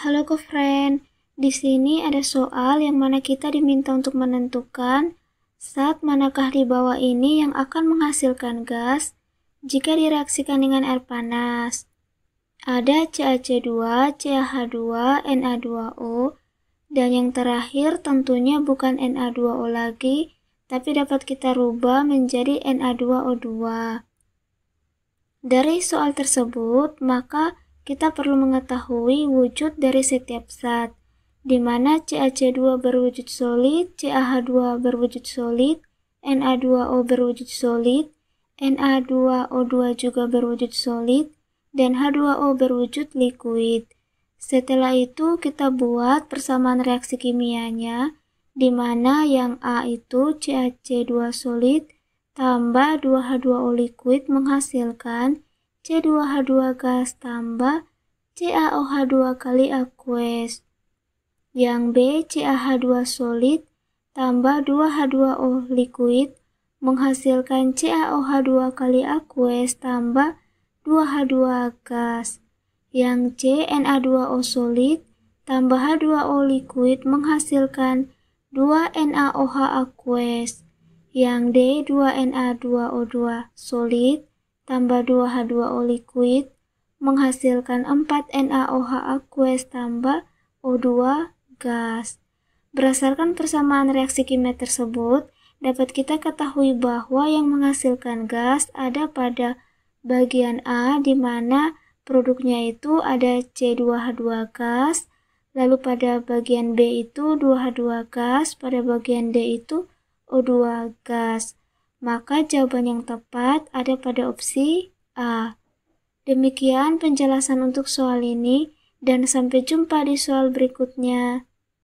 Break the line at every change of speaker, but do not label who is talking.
Halo co-friend, di sini ada soal yang mana kita diminta untuk menentukan saat manakah di bawah ini yang akan menghasilkan gas jika direaksikan dengan air panas. Ada cac 2 cah CH2, Na2O, dan yang terakhir tentunya bukan Na2O lagi, tapi dapat kita rubah menjadi Na2O2. Dari soal tersebut, maka kita perlu mengetahui wujud dari setiap zat, di mana CaC2 berwujud solid, CaH2 berwujud solid, Na2O berwujud solid, Na2O2 juga berwujud solid, dan H2O berwujud liquid. Setelah itu kita buat persamaan reaksi kimianya, di mana yang A itu CaC2 solid tambah 2H2O liquid menghasilkan C2H2 gas tambah CaOH2 kali aqueous. Yang B, CaH2 solid tambah 2H2O liquid menghasilkan CaOH2 kali aqueous tambah 2H2 gas. Yang C, Na2O solid tambah H2O liquid menghasilkan 2NaOH aqueous. Yang D, 2Na2O2 solid tambah 2H2O liquid menghasilkan 4 NaOH aqueous tambah O2 gas. Berdasarkan persamaan reaksi kimia tersebut, dapat kita ketahui bahwa yang menghasilkan gas ada pada bagian A di mana produknya itu ada C2H2 gas, lalu pada bagian B itu 2H2 gas, pada bagian D itu O2 gas. Maka jawaban yang tepat ada pada opsi A. Demikian penjelasan untuk soal ini dan sampai jumpa di soal berikutnya.